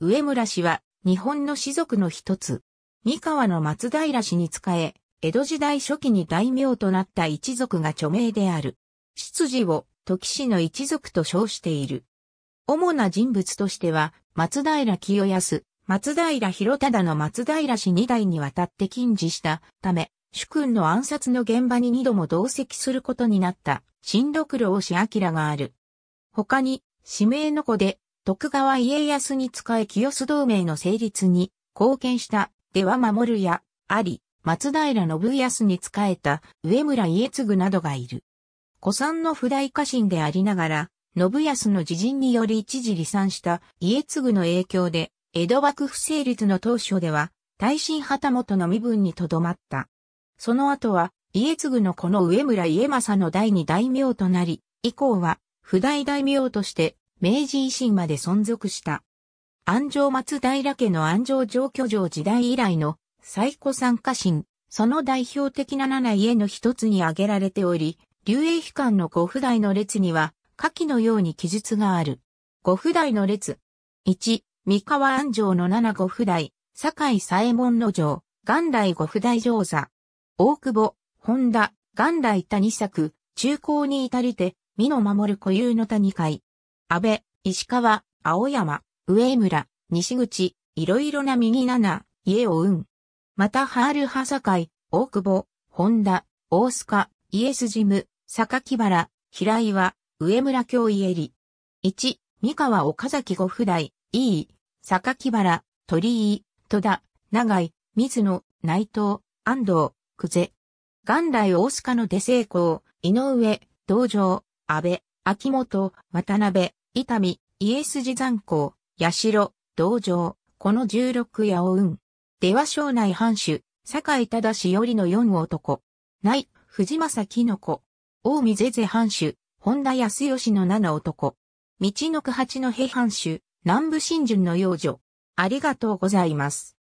上村氏は日本の氏族の一つ。三河の松平氏に仕え、江戸時代初期に大名となった一族が著名である。出自を時氏の一族と称している。主な人物としては、松平清康、松平広忠の松平氏二代にわたって禁止したため、主君の暗殺の現場に二度も同席することになった、新六郎氏明がある。他に、指名の子で、徳川家康に仕え清須同盟の成立に貢献したでは守るや、あり、松平信康に仕えた上村家継などがいる。古参の不代家臣でありながら、信康の自陣により一時離散した家継の影響で、江戸幕府成立の当初では、大臣旗本の身分にとどまった。その後は、家継のこの上村家政の第二大名となり、以降は、不代大名として明治維新まで存続した。安城松平家の安城城居城時代以来の最古参加心、その代表的な七家の一つに挙げられており、流英碑館の五不代の列には、下記のように記述がある。五不代の列。1、三河安城の七五不代、堺左衛門の城、元来五不代城座。大久保、本田、元来谷作、中高に至りて、美の守る固有の谷会。安倍、石川、青山、上村、西口、いろいろな右七、家を運。また、ハールハサカイ、大久保、本田、大須賀、イエスジム、榊原、平岩、上村京家里。1、三河岡崎五夫代、E、榊原、鳥居、戸田、長井、水野、内藤、安藤、久世。元来大須賀の出成功、井上、道場、安倍、秋元、渡辺、伊丹、家筋残光、八代、道場、この十六夜を運。出羽省内藩主、坂井忠志よりの四男。内、藤正紀の子。大見是々藩主、本田康義の七男。道の九八の平藩主、南部新順の幼女。ありがとうございます。